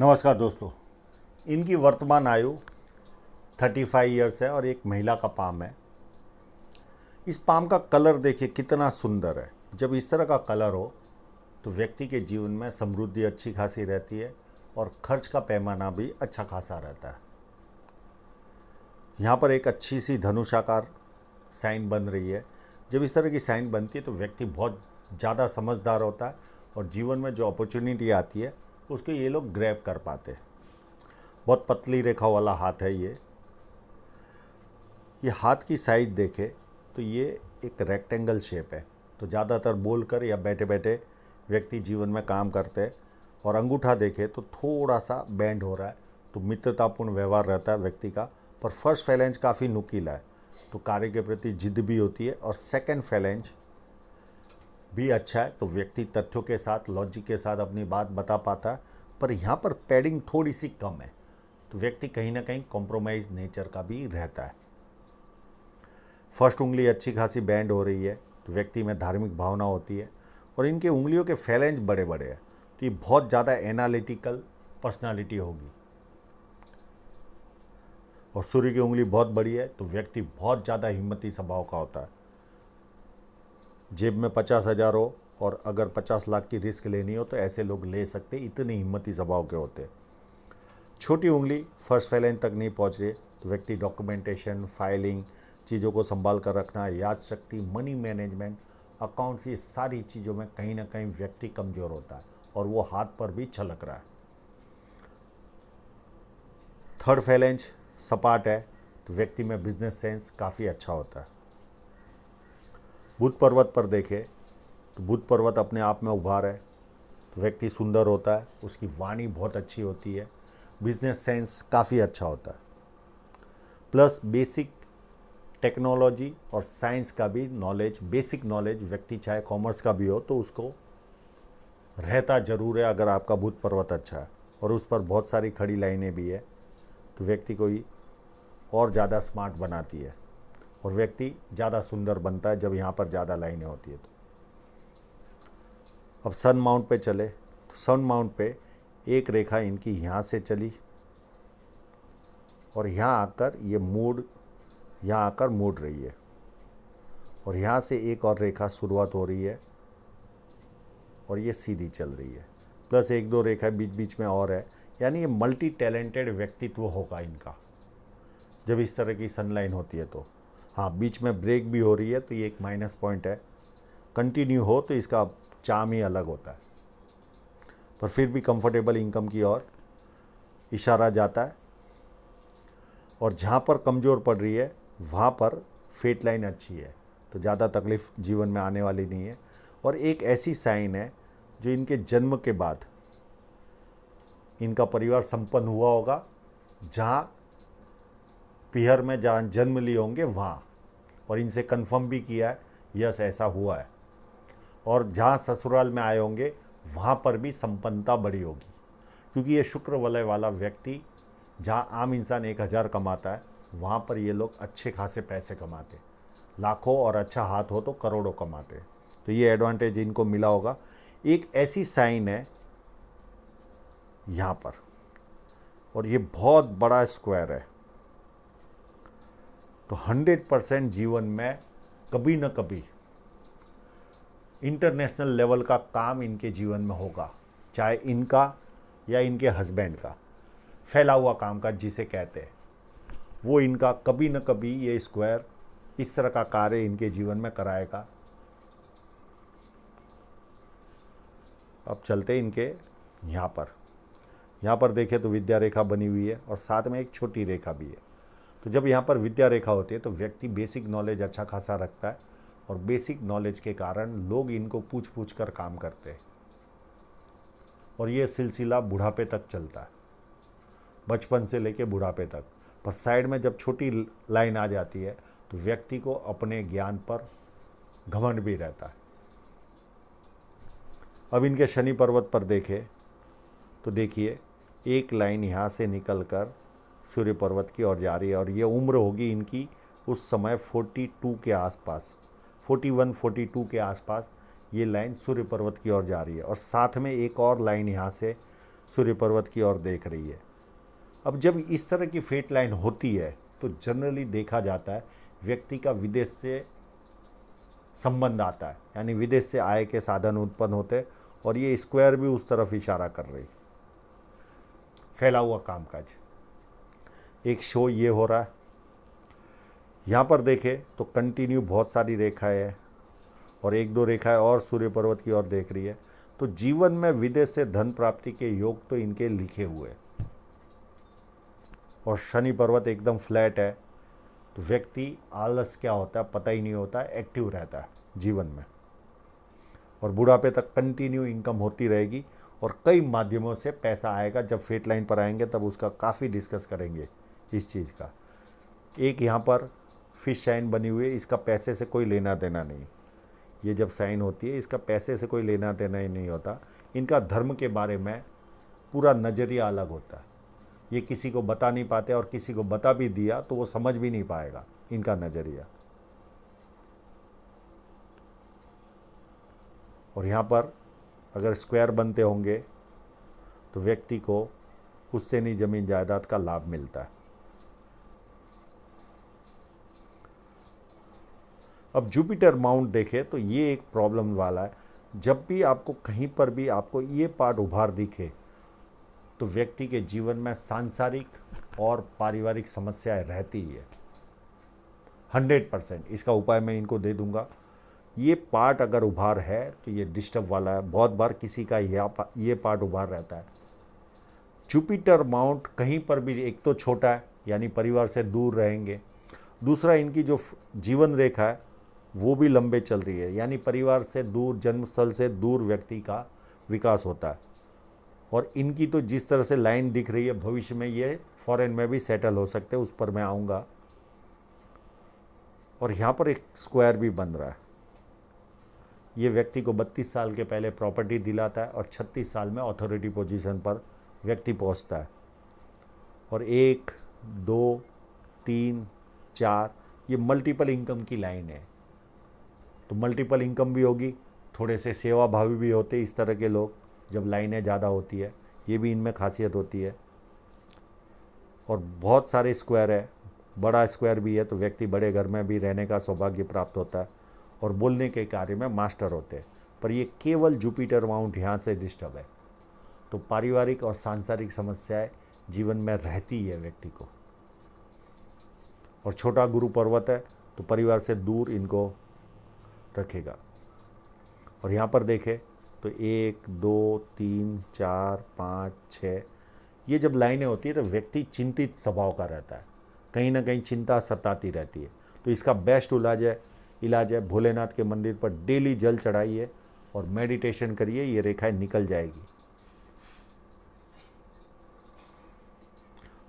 नमस्कार दोस्तों इनकी वर्तमान आयु 35 इयर्स है और एक महिला का पाम है इस पाम का कलर देखिए कितना सुंदर है जब इस तरह का कलर हो तो व्यक्ति के जीवन में समृद्धि अच्छी खासी रहती है और खर्च का पैमाना भी अच्छा खासा रहता है यहाँ पर एक अच्छी सी धनुषाकार साइन बन रही है जब इस तरह की साइन बनती है तो व्यक्ति बहुत ज़्यादा समझदार होता है और जीवन में जो अपॉर्चुनिटी आती है उसको ये लोग ग्रैब कर पाते बहुत पतली रेखा वाला हाथ है ये ये हाथ की साइज देखे तो ये एक रेक्टेंगल शेप है तो ज़्यादातर बोलकर या बैठे बैठे व्यक्ति जीवन में काम करते हैं और अंगूठा देखे तो थोड़ा सा बैंड हो रहा है तो मित्रतापूर्ण व्यवहार रहता है व्यक्ति का पर फर्स्ट फैलेंज काफ़ी नुकीला है तो कार्य के प्रति जिद भी होती है और सेकंड फैलेंज भी अच्छा है तो व्यक्ति तथ्यों के साथ लॉजिक के साथ अपनी बात बता पाता है पर यहाँ पर पैडिंग थोड़ी सी कम है तो व्यक्ति कहीं ना कहीं कॉम्प्रोमाइज़ नेचर का भी रहता है फर्स्ट उंगली अच्छी खासी बैंड हो रही है तो व्यक्ति में धार्मिक भावना होती है और इनके उंगलियों के फैलेंज बड़े बड़े हैं तो ये बहुत ज़्यादा एनालिटिकल पर्सनालिटी होगी और सूर्य की उंगली बहुत बड़ी है तो व्यक्ति बहुत ज़्यादा हिम्मती स्वभाव का होता है जेब में पचास हज़ार हो और अगर पचास लाख की रिस्क लेनी हो तो ऐसे लोग ले सकते इतनी हिम्मती स्वभाव के होते छोटी उंगली फर्स्ट फैलाइन तक नहीं पहुँच रही तो व्यक्ति डॉक्यूमेंटेशन फाइलिंग चीज़ों को संभाल कर रखना याद शक्ति मनी मैनेजमेंट अकाउंट्स ये सारी चीज़ों में कहीं ना कहीं व्यक्ति कमज़ोर होता है और वो हाथ पर भी छलक रहा है थर्ड फैलेंज सपाट है तो व्यक्ति में बिजनेस सेंस काफ़ी अच्छा होता है बुद्ध पर्वत पर देखे तो बुद्ध पर्वत अपने आप में उभार है तो व्यक्ति सुंदर होता है उसकी वाणी बहुत अच्छी होती है बिजनेस सेंस काफ़ी अच्छा होता है प्लस बेसिक टेक्नोलॉजी और साइंस का भी नॉलेज बेसिक नॉलेज व्यक्ति चाहे कॉमर्स का भी हो तो उसको रहता ज़रूर है अगर आपका भूत पर्वत अच्छा है और उस पर बहुत सारी खड़ी लाइनें भी है तो व्यक्ति को ही और ज़्यादा स्मार्ट बनाती है और व्यक्ति ज़्यादा सुंदर बनता है जब यहाँ पर ज़्यादा लाइनें होती है तो अब सन माउंट पे चले तो सन माउंट पे एक रेखा इनकी यहाँ से चली और यहाँ आकर ये मूड यहाँ आकर मूड रही है और यहाँ से एक और रेखा शुरुआत हो रही है और ये सीधी चल रही है प्लस एक दो रेखा बीच बीच में और है यानी ये मल्टी टैलेंटेड व्यक्तित्व होगा इनका जब इस तरह की सनलाइन होती है तो हाँ बीच में ब्रेक भी हो रही है तो ये एक माइनस पॉइंट है कंटिन्यू हो तो इसका चाम ही अलग होता है पर फिर भी कंफर्टेबल इनकम की ओर इशारा जाता है और जहाँ पर कमज़ोर पड़ रही है वहाँ पर फेट लाइन अच्छी है तो ज़्यादा तकलीफ़ जीवन में आने वाली नहीं है और एक ऐसी साइन है जो इनके जन्म के बाद इनका परिवार संपन्न हुआ होगा जहाँ पिहर में जहाँ जन्म लिए होंगे वहाँ और इनसे कंफर्म भी किया है यस ऐसा हुआ है और जहाँ ससुराल में आए होंगे वहाँ पर भी संपन्नता बड़ी होगी क्योंकि ये शुक्र वलय वाला व्यक्ति जहाँ आम इंसान एक हज़ार कमाता है वहाँ पर ये लोग अच्छे खासे पैसे कमाते लाखों और अच्छा हाथ हो तो करोड़ों कमाते तो ये एडवांटेज इनको मिला होगा एक ऐसी साइन है यहाँ पर और ये बहुत बड़ा स्क्वायर है तो 100 परसेंट जीवन में कभी न कभी इंटरनेशनल लेवल का काम इनके जीवन में होगा चाहे इनका या इनके हस्बैंड का फैला हुआ काम का जिसे कहते हैं वो इनका कभी न कभी ये स्क्वायर इस तरह का कार्य इनके जीवन में कराएगा अब चलते इनके यहाँ पर यहाँ पर देखें तो विद्या रेखा बनी हुई है और साथ में एक छोटी रेखा भी है तो जब यहाँ पर विद्या रेखा होती है तो व्यक्ति बेसिक नॉलेज अच्छा खासा रखता है और बेसिक नॉलेज के कारण लोग इनको पूछ पूछ कर काम करते हैं और ये सिलसिला बुढ़ापे तक चलता है बचपन से लेके बुढ़ापे तक पर साइड में जब छोटी लाइन आ जाती है तो व्यक्ति को अपने ज्ञान पर घमंड भी रहता है अब इनके शनि पर्वत पर देखें तो देखिए एक लाइन यहाँ से निकल कर सूर्य पर्वत की ओर जा रही है और ये उम्र होगी इनकी उस समय 42 के आसपास 41 42 के आसपास ये लाइन सूर्य पर्वत की ओर जा रही है और साथ में एक और लाइन यहाँ से सूर्य पर्वत की ओर देख रही है अब जब इस तरह की फेट लाइन होती है तो जनरली देखा जाता है व्यक्ति का विदेश से संबंध आता है यानी विदेश से आय के साधन उत्पन्न होते और ये स्क्वायर भी उस तरफ इशारा कर रही फैला हुआ कामकाज एक शो ये हो रहा है यहाँ पर देखें तो कंटिन्यू बहुत सारी रेखाएं हैं और एक दो रेखाएं और सूर्य पर्वत की ओर देख रही है तो जीवन में विदेश से धन प्राप्ति के योग तो इनके लिखे हुए और शनि पर्वत एकदम फ्लैट है तो व्यक्ति आलस क्या होता है पता ही नहीं होता एक्टिव रहता है जीवन में और बुढ़ापे तक कंटिन्यू इनकम होती रहेगी और कई माध्यमों से पैसा आएगा जब फेट लाइन पर आएंगे तब उसका काफ़ी डिस्कस करेंगे इस चीज़ का एक यहाँ पर फिश साइन बनी हुई है इसका पैसे से कोई लेना देना नहीं ये जब साइन होती है इसका पैसे से कोई लेना देना ही नहीं होता इनका धर्म के बारे में पूरा नज़रिया अलग होता है ये किसी को बता नहीं पाते और किसी को बता भी दिया तो वो समझ भी नहीं पाएगा इनका नज़रिया और यहाँ पर अगर स्क्वायर बनते होंगे तो व्यक्ति को उससे नहीं ज़मीन जायदाद का लाभ मिलता है अब जुपिटर माउंट देखे तो ये एक प्रॉब्लम वाला है जब भी आपको कहीं पर भी आपको ये पार्ट उभार दिखे तो व्यक्ति के जीवन में सांसारिक और पारिवारिक समस्याएं रहती है हंड्रेड परसेंट इसका उपाय मैं इनको दे दूंगा ये पार्ट अगर उभार है तो ये डिस्टर्ब वाला है बहुत बार किसी का यह ये पार्ट उभार रहता है जुपिटर माउंट कहीं पर भी एक तो छोटा है यानी परिवार से दूर रहेंगे दूसरा इनकी जो जीवन रेखा है वो भी लंबे चल रही है यानी परिवार से दूर जन्मस्थल से दूर व्यक्ति का विकास होता है और इनकी तो जिस तरह से लाइन दिख रही है भविष्य में ये फॉरेन में भी सेटल हो सकते हैं उस पर मैं आऊँगा और यहाँ पर एक स्क्वायर भी बन रहा है ये व्यक्ति को 32 साल के पहले प्रॉपर्टी दिलाता है और 36 साल में अथॉरिटी पोजीशन पर व्यक्ति पहुँचता है और एक दो तीन चार ये मल्टीपल इनकम की लाइन है तो मल्टीपल इनकम भी होगी थोड़े से सेवा भावी भी होते इस तरह के लोग जब लाइनें ज़्यादा होती है ये भी इनमें खासियत होती है और बहुत सारे स्क्वायर है बड़ा स्क्वायर भी है तो व्यक्ति बड़े घर में भी रहने का सौभाग्य प्राप्त होता है और बोलने के कार्य में मास्टर होते हैं पर ये केवल जुपिटर माउंट यहाँ से डिस्टर्ब है तो पारिवारिक और सांसारिक समस्याएं जीवन में रहती है व्यक्ति को और छोटा गुरु पर्वत है तो परिवार से दूर इनको रखेगा और यहाँ पर देखें तो एक दो तीन चार पाँच छः ये जब लाइनें होती है तो व्यक्ति चिंतित स्वभाव का रहता है कहीं ना कहीं चिंता सताती रहती है तो इसका बेस्ट इलाज है इलाज है भोलेनाथ के मंदिर पर डेली जल चढ़ाइए और मेडिटेशन करिए ये रेखाएं निकल जाएगी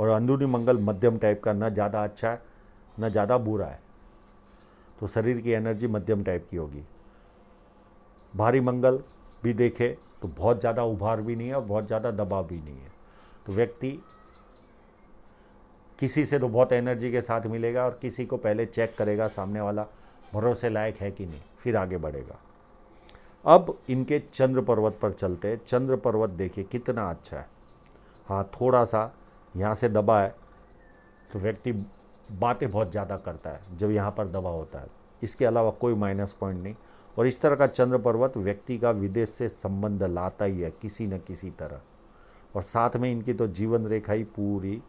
और अंदरूनी मंगल मध्यम टाइप का ना ज़्यादा अच्छा है ना ज़्यादा बुरा है तो शरीर की एनर्जी मध्यम टाइप की होगी भारी मंगल भी देखे तो बहुत ज़्यादा उभार भी नहीं है और बहुत ज़्यादा दबाव भी नहीं है तो व्यक्ति किसी से तो बहुत एनर्जी के साथ मिलेगा और किसी को पहले चेक करेगा सामने वाला भरोसे लायक है कि नहीं फिर आगे बढ़ेगा अब इनके चंद्र पर्वत पर चलते हैं चंद्र पर्वत देखिए कितना अच्छा है हाँ थोड़ा सा यहाँ से दबा है तो व्यक्ति बातें बहुत ज़्यादा करता है जब यहाँ पर दबाव होता है इसके अलावा कोई माइनस पॉइंट नहीं और इस तरह का चंद्र पर्वत व्यक्ति का विदेश से संबंध लाता ही है किसी न किसी तरह और साथ में इनकी तो जीवन रेखा ही पूरी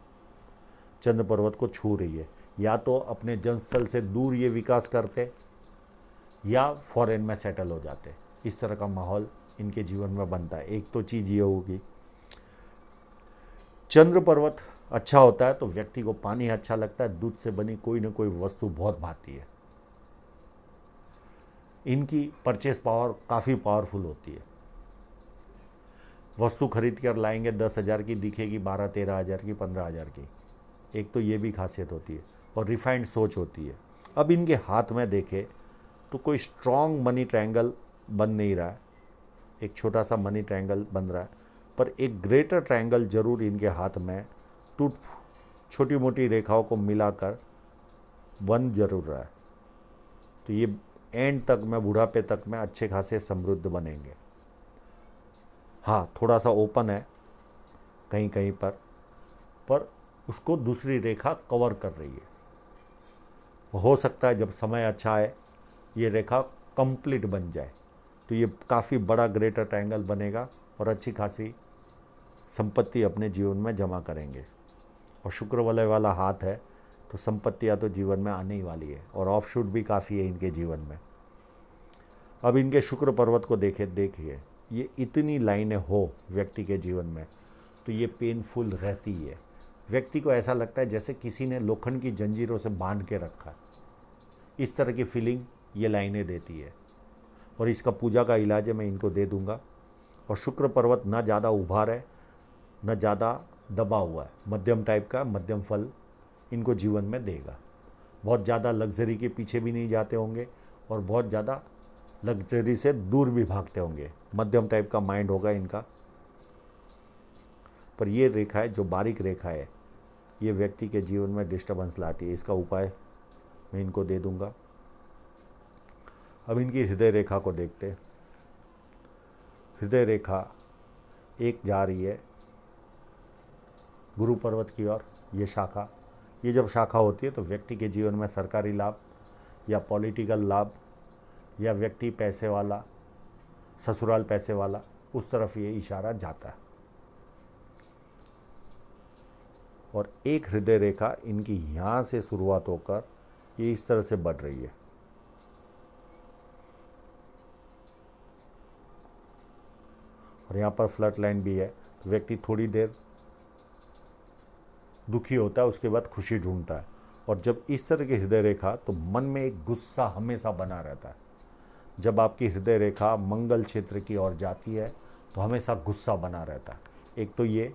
चंद्र पर्वत को छू रही है या तो अपने जन्मस्थल से दूर ये विकास करते या फॉरेन में सेटल हो जाते इस तरह का माहौल इनके जीवन में बनता है एक तो चीज़ ये होगी चंद्र पर्वत अच्छा होता है तो व्यक्ति को पानी अच्छा लगता है दूध से बनी कोई ना कोई वस्तु बहुत भाती है इनकी परचेस पावर काफ़ी पावरफुल होती है वस्तु खरीद कर लाएंगे दस हज़ार की दिखेगी बारह तेरह हज़ार की पंद्रह हज़ार की एक तो ये भी खासियत होती है और रिफाइंड सोच होती है अब इनके हाथ में देखे तो कोई स्ट्रांग मनी ट्रायंगल बन नहीं रहा है एक छोटा सा मनी ट्रायंगल बन रहा है पर एक ग्रेटर ट्रायंगल ज़रूर इनके हाथ में टूट छोटी मोटी रेखाओं को मिलाकर वन जरूर रहा है तो ये एंड तक में बुढ़ापे तक में अच्छे खासे समृद्ध बनेंगे हाँ थोड़ा सा ओपन है कहीं कहीं पर पर उसको दूसरी रेखा कवर कर रही है हो सकता है जब समय अच्छा है ये रेखा कंप्लीट बन जाए तो ये काफ़ी बड़ा ग्रेटर ट्रायंगल बनेगा और अच्छी खासी संपत्ति अपने जीवन में जमा करेंगे और शुक्र वलय वाला हाथ है तो संपत्तियाँ तो जीवन में आने ही वाली है और ऑफ शूट भी काफ़ी है इनके जीवन में अब इनके शुक्र पर्वत को देखे देखिए ये इतनी लाइनें हो व्यक्ति के जीवन में तो ये पेनफुल रहती है व्यक्ति को ऐसा लगता है जैसे किसी ने लोखंड की जंजीरों से बांध के रखा है इस तरह की फीलिंग ये लाइनें देती है और इसका पूजा का इलाज है मैं इनको दे दूँगा और शुक्र पर्वत ना ज़्यादा उभार है न ज़्यादा दबा हुआ है मध्यम टाइप का मध्यम फल इनको जीवन में देगा बहुत ज़्यादा लग्जरी के पीछे भी नहीं जाते होंगे और बहुत ज़्यादा लग्जरी से दूर भी भागते होंगे मध्यम टाइप का माइंड होगा इनका पर ये रेखा है जो बारीक रेखा है ये व्यक्ति के जीवन में डिस्टर्बेंस लाती है इसका उपाय मैं इनको दे दूंगा अब इनकी हृदय रेखा को देखते हृदय रेखा एक जा रही है गुरु पर्वत की ओर ये शाखा ये जब शाखा होती है तो व्यक्ति के जीवन में सरकारी लाभ या पॉलिटिकल लाभ या व्यक्ति पैसे वाला ससुराल पैसे वाला उस तरफ ये इशारा जाता है और एक हृदय रेखा इनकी यहाँ से शुरुआत होकर ये इस तरह से बढ़ रही है और यहाँ पर फ्लड लाइन भी है तो व्यक्ति थोड़ी देर दुखी होता है उसके बाद खुशी ढूंढता है और जब इस तरह की हृदय रेखा तो मन में एक गुस्सा हमेशा बना रहता है जब आपकी हृदय रेखा मंगल क्षेत्र की ओर जाती है तो हमेशा गुस्सा बना रहता है एक तो ये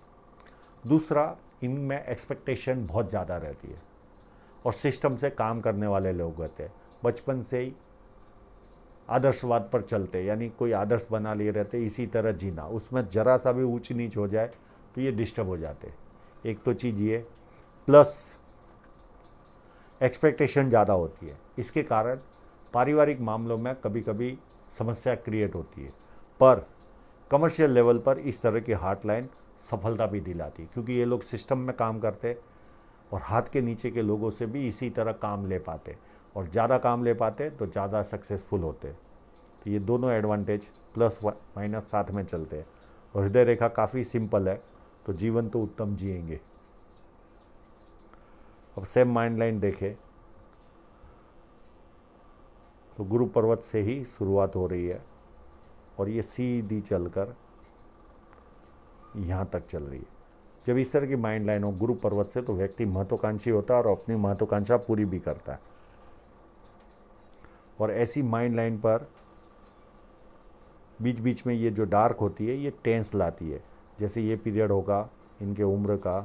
दूसरा इनमें एक्सपेक्टेशन बहुत ज़्यादा रहती है और सिस्टम से काम करने वाले लोग रहते हैं बचपन से ही आदर्शवाद पर चलते यानी कोई आदर्श बना लिए रहते इसी तरह जीना उसमें ज़रा सा भी ऊंच नीच हो जाए तो ये डिस्टर्ब हो जाते हैं एक तो चीज़ ये प्लस एक्सपेक्टेशन ज़्यादा होती है इसके कारण पारिवारिक मामलों में कभी कभी समस्या क्रिएट होती है पर कमर्शियल लेवल पर इस तरह की हार्टलाइन सफलता भी दिलाती है क्योंकि ये लोग सिस्टम में काम करते और हाथ के नीचे के लोगों से भी इसी तरह काम ले पाते और ज़्यादा काम ले पाते तो ज़्यादा सक्सेसफुल होते तो ये दोनों एडवांटेज प्लस माइनस साथ में चलते हैं और हृदय रेखा काफ़ी सिंपल है तो जीवन तो उत्तम जिएंगे अब सेम माइंड लाइन देखें तो गुरु पर्वत से ही शुरुआत हो रही है और ये सीधी चलकर यहाँ तक चल रही है जब इस तरह की माइंड लाइन हो गुरु पर्वत से तो व्यक्ति महत्वाकांक्षी होता है और अपनी महत्वाकांक्षा पूरी भी करता है और ऐसी माइंड लाइन पर बीच बीच में ये जो डार्क होती है ये टेंस लाती है जैसे ये पीरियड होगा इनके उम्र का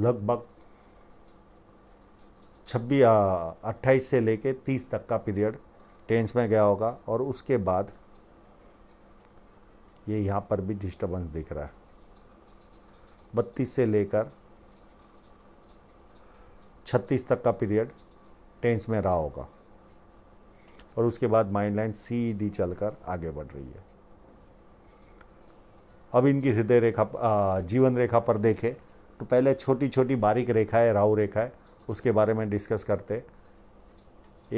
लगभग छब्बीस अट्ठाईस से लेके तीस तक का पीरियड टेंस में गया होगा और उसके बाद ये यहाँ पर भी डिस्टर्बेंस दिख रहा है बत्तीस से लेकर छत्तीस तक का पीरियड टेंस में रहा होगा और उसके बाद माइंड लाइन सीधी चलकर आगे बढ़ रही है अब इनकी हृदय रेखा जीवन रेखा पर देखें तो पहले छोटी छोटी बारीक रेखा है राहु रेखा है उसके बारे में डिस्कस करते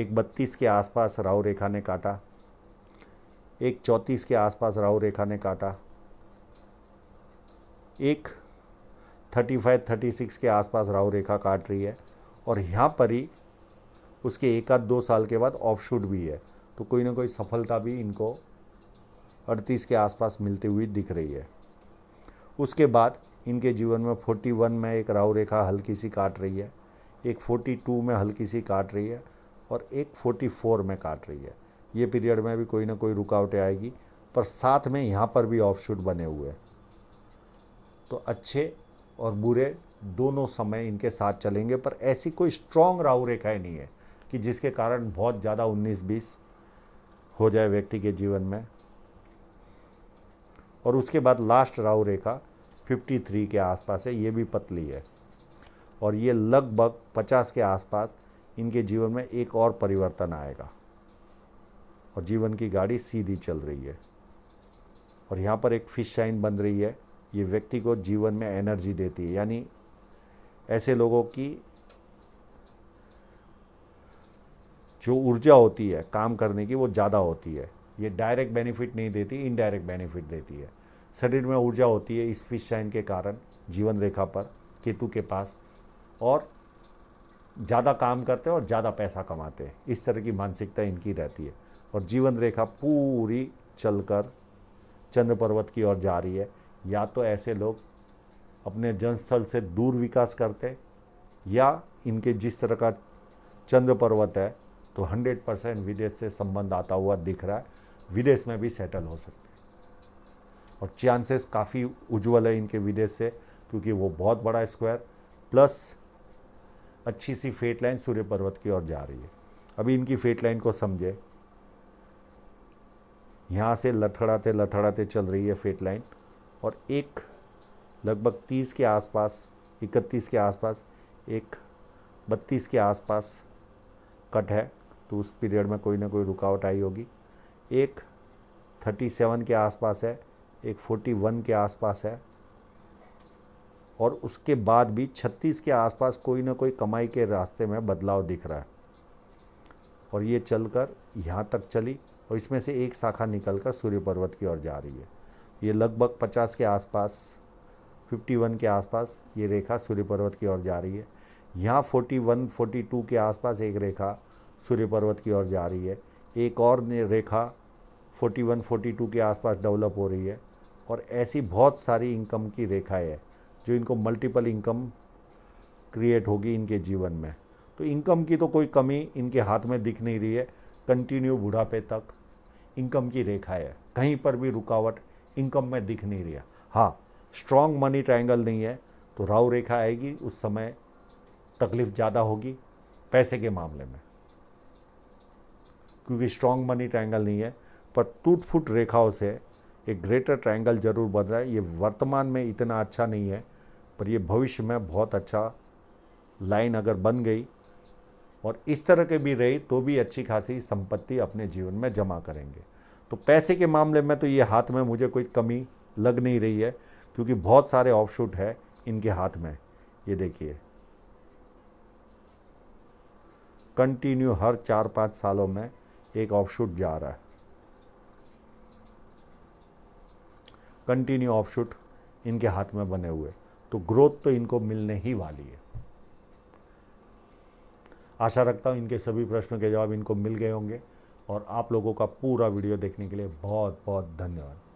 एक बत्तीस के आसपास राहु रेखा ने काटा एक चौंतीस के आसपास राहु रेखा ने काटा एक थर्टी फाइव थर्टी सिक्स के आसपास राहु रेखा काट रही है और यहाँ पर ही उसके एक आध दो साल के बाद ऑफ शूट भी है तो कोई ना कोई सफलता भी इनको अड़तीस के आसपास मिलती हुई दिख रही है उसके बाद इनके जीवन में 41 में एक राहु रेखा हल्की सी काट रही है एक 42 में हल्की सी काट रही है और एक 44 में काट रही है ये पीरियड में भी कोई ना कोई रुकावटें आएगी पर साथ में यहाँ पर भी ऑफ शूट बने हुए हैं तो अच्छे और बुरे दोनों समय इनके साथ चलेंगे पर ऐसी कोई स्ट्रांग राहु रेखाएँ नहीं है कि जिसके कारण बहुत ज़्यादा उन्नीस बीस हो जाए व्यक्ति के जीवन में और उसके बाद लास्ट राहु रेखा 53 के आसपास है ये भी पतली है और ये लगभग 50 के आसपास इनके जीवन में एक और परिवर्तन आएगा और जीवन की गाड़ी सीधी चल रही है और यहाँ पर एक फिश शाइन बन रही है ये व्यक्ति को जीवन में एनर्जी देती है यानी ऐसे लोगों की जो ऊर्जा होती है काम करने की वो ज़्यादा होती है ये डायरेक्ट बेनिफिट नहीं देती इनडायरेक्ट बेनिफिट देती है शरीर में ऊर्जा होती है इस फिश शाइन के कारण जीवन रेखा पर केतु के पास और ज़्यादा काम करते हैं और ज़्यादा पैसा कमाते हैं इस तरह की मानसिकता इनकी रहती है और जीवन रेखा पूरी चलकर चंद्र पर्वत की ओर जा रही है या तो ऐसे लोग अपने जनस्थल से दूर विकास करते या इनके जिस तरह का चंद्र पर्वत है तो 100 परसेंट विदेश से संबंध आता हुआ दिख रहा है विदेश में भी सेटल हो सकते हैं और चांसेस काफ़ी उज्जवल है इनके विदेश से क्योंकि वो बहुत बड़ा स्क्वायर प्लस अच्छी सी फेट लाइन सूर्य पर्वत की ओर जा रही है अभी इनकी फेट लाइन को समझे यहाँ से लथड़ाते लथड़ाते चल रही है फेट लाइन और एक लगभग तीस के आसपास इकतीस के आसपास एक बत्तीस के आसपास कट है तो उस पीरियड में कोई ना कोई रुकावट आई होगी एक थर्टी सेवन के आसपास है एक फोर्टी वन के आसपास है और उसके बाद भी छत्तीस के आसपास कोई ना कोई कमाई के रास्ते में बदलाव दिख रहा है और ये चलकर यहाँ तक चली और इसमें से एक शाखा निकलकर सूर्य पर्वत की ओर जा रही है ये लगभग पचास के आसपास 51 के आसपास ये रेखा सूर्य पर्वत की ओर जा रही है यहाँ 41 42 के आसपास एक रेखा सूर्य पर्वत की ओर जा रही है एक और रेखा 41 42 के आसपास डेवलप हो रही है और ऐसी बहुत सारी इनकम की रेखाएँ हैं जो इनको मल्टीपल इनकम क्रिएट होगी इनके जीवन में तो इनकम की तो कोई कमी इनके हाथ में दिख नहीं रही है कंटिन्यू बुढ़ापे तक इनकम की रेखा है कहीं पर भी रुकावट इनकम में दिख नहीं रही है हाँ स्ट्रॉन्ग मनी ट्रायंगल नहीं है तो राहु रेखा आएगी उस समय तकलीफ ज़्यादा होगी पैसे के मामले में क्योंकि स्ट्रॉन्ग मनी ट्रायंगल नहीं है पर टूट फूट रेखाओं से एक ग्रेटर ट्रायंगल जरूर बन रहा है ये वर्तमान में इतना अच्छा नहीं है पर ये भविष्य में बहुत अच्छा लाइन अगर बन गई और इस तरह के भी रही तो भी अच्छी खासी संपत्ति अपने जीवन में जमा करेंगे तो पैसे के मामले में तो ये हाथ में मुझे कोई कमी लग नहीं रही है क्योंकि बहुत सारे ऑफ शूट है इनके हाथ में ये देखिए कंटिन्यू हर चार पाँच सालों में एक ऑफ शूट जा रहा है कंटिन्यू ऑफ शूट इनके हाथ में बने हुए तो ग्रोथ तो इनको मिलने ही वाली है आशा रखता हूँ इनके सभी प्रश्नों के जवाब इनको मिल गए होंगे और आप लोगों का पूरा वीडियो देखने के लिए बहुत बहुत धन्यवाद